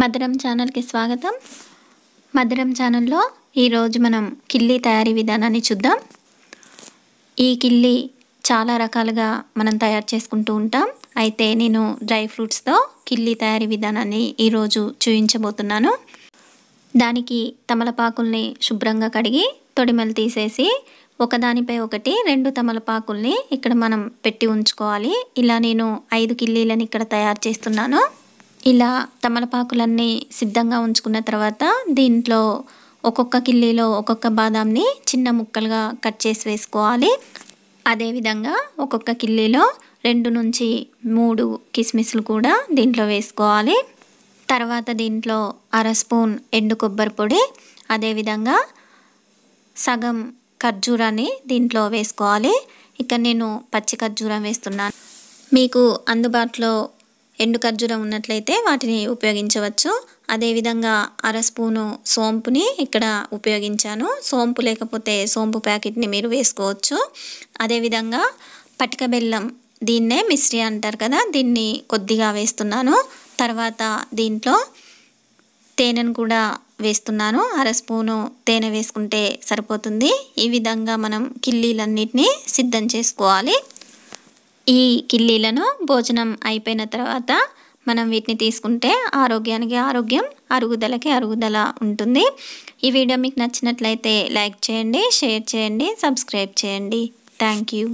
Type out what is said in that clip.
మధురం ఛానల్కి స్వాగతం మధురం ఛానల్లో ఈరోజు మనం కిల్లి తయారీ విధానాన్ని చూద్దాం ఈ కిల్లి చాలా రకాలుగా మనం తయారు చేసుకుంటూ ఉంటాం అయితే నేను డ్రై ఫ్రూట్స్తో కిల్లి తయారీ విధానాన్ని ఈరోజు చూపించబోతున్నాను దానికి తమలపాకుల్ని శుభ్రంగా కడిగి తొడిమలు తీసేసి ఒకదానిపై ఒకటి రెండు తమలపాకుల్ని ఇక్కడ మనం పెట్టి ఉంచుకోవాలి ఇలా నేను ఐదు కిల్లీలను ఇక్కడ తయారు చేస్తున్నాను ఇలా తమలపాకులన్నీ సిద్ధంగా ఉంచుకున్న తర్వాత దీంట్లో ఒక్కొక్క కిల్లీలో ఒక్కొక్క బాదాంని చిన్న ముక్కలుగా కట్ చేసి వేసుకోవాలి అదేవిధంగా ఒక్కొక్క కిల్లీలో రెండు నుంచి మూడు కిస్మిస్లు కూడా దీంట్లో వేసుకోవాలి తర్వాత దీంట్లో అర స్పూన్ ఎండు కొబ్బరి పొడి అదేవిధంగా సగం ఖర్జూరాన్ని దీంట్లో వేసుకోవాలి ఇక్కడ నేను పచ్చి ఖర్జూరం వేస్తున్నాను మీకు అందుబాటులో ఎండు ఖర్జూరం ఉన్నట్లయితే వాటిని ఉపయోగించవచ్చు అదేవిధంగా అర స్పూను సోంపుని ఇక్కడ ఉపయోగించాను సోంపు లేకపోతే సోంపు ప్యాకెట్ని మీరు వేసుకోవచ్చు అదేవిధంగా పటిక బెల్లం దీన్నే మిశ్రీ అంటారు కదా దీన్ని కొద్దిగా వేస్తున్నాను తర్వాత దీంట్లో తేనెను కూడా వేస్తున్నాను అర స్పూను తేనె వేసుకుంటే సరిపోతుంది ఈ విధంగా మనం కిల్లీలన్నిటినీ సిద్ధం చేసుకోవాలి ఈ కిల్లీలను భోజనం అయిపోయిన తర్వాత మనం వీటిని తీసుకుంటే ఆరోగ్యానికి ఆరోగ్యం అరుగుదలకి అరుగుదల ఉంటుంది ఈ వీడియో మీకు నచ్చినట్లయితే లైక్ చేయండి షేర్ చేయండి సబ్స్క్రైబ్ చేయండి థ్యాంక్ యూ